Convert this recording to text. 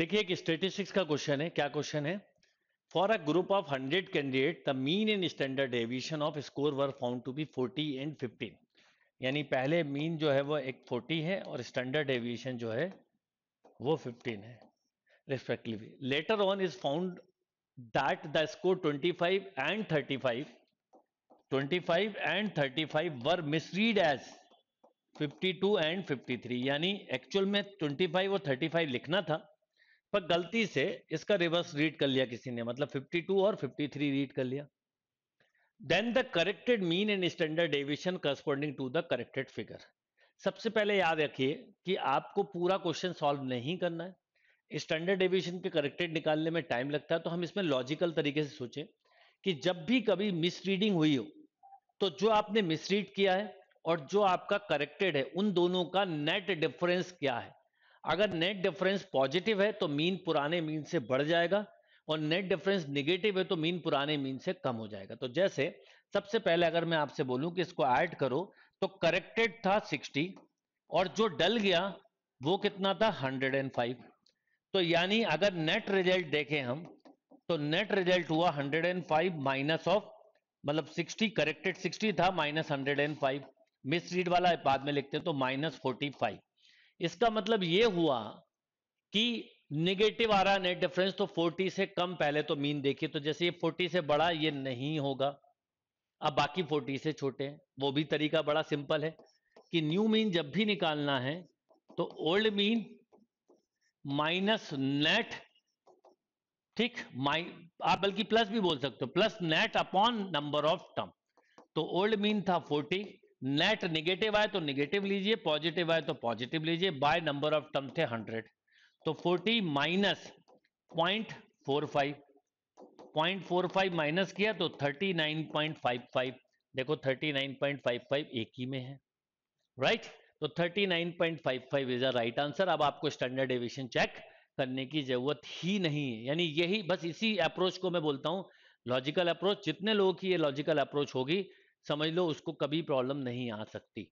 देखिए एक स्टेटिस्टिक्स का क्वेश्चन है क्या क्वेश्चन है for a group of hundred candidate the mean and standard deviation of score were found to be forty and fifteen यानी पहले मीन जो है वो एक फोर्टी है और स्टैंडर्ड एविएशन जो है वो फिफ्टीन है respectively later on is found that the score twenty five and thirty five twenty five and thirty five were misread as fifty two and fifty three यानी एक्चुअल में twenty five और thirty five लिखना था पर गलती से इसका reverse read कर लिया किसी ने मतलब 52 और 53 रीड कर लिया then the corrected mean and standard deviation corresponding to the corrected figure सबसे पहले याद रखिए कि आपको पूरा क्वेश्चन सॉल्व नहीं करना है स्टैंडर्ड डेविएशन के करेक्टेड निकालने में टाइम लगता है तो हम इसमें लॉजिकल तरीके से सोचें कि जब भी कभी मिसरीडिंग हुई हो तो जो आपने मिसरीड किया है और जो आपका करेक्टेड है उन दोनों का नेट डिफरेंस क्या है अगर नेट डिफरेंस पॉजिटिव है तो मीन पुराने मीन से बढ़ जाएगा और नेट डिफरेंस निगेटिव है तो मीन पुराने मीन से कम हो जाएगा तो जैसे सबसे पहले अगर मैं आपसे बोलूं कि इसको ऐड करो तो करेक्टेड था 60 और जो डल गया वो कितना था 105 तो यानी अगर नेट रिजल्ट देखें हम तो नेट रिजल्ट हुआ 105 माइनस ऑफ मतलब 60 करेक्टेड 60 था माइनस फाइव मिस रीड वाला बाद में लिखते हैं तो माइनस फाइव इसका मतलब यह हुआ कि नेगेटिव आ रहा नेट डिफरेंस तो 40 से कम पहले तो मीन देखिए तो जैसे ये 40 से बड़ा ये नहीं होगा अब बाकी 40 से छोटे हैं वो भी तरीका बड़ा सिंपल है कि न्यू मीन जब भी निकालना है तो ओल्ड मीन माइनस नेट ठीक माइ आप बल्कि प्लस भी बोल सकते हो plus net upon number of term तो ओल्ड मीन था फोर्टी नेट निगेटिव आए तो निगेटिव लीजिए पॉजिटिव आए तो पॉजिटिव लीजिए बाय नंबर ऑफ टर्म थे हंड्रेड तो forty minus point four five point four five minus किया तो thirty nine point five five देखो thirty nine point five five एक ही में है राइट right? तो 39.55 इज अ राइट आंसर अब आपको स्टैंडर्ड डेविएशन चेक करने की जरूरत ही नहीं है यानी यही बस इसी अप्रोच को मैं बोलता हूं लॉजिकल अप्रोच जितने लोगों की ये लॉजिकल अप्रोच होगी समझ लो उसको कभी प्रॉब्लम नहीं आ सकती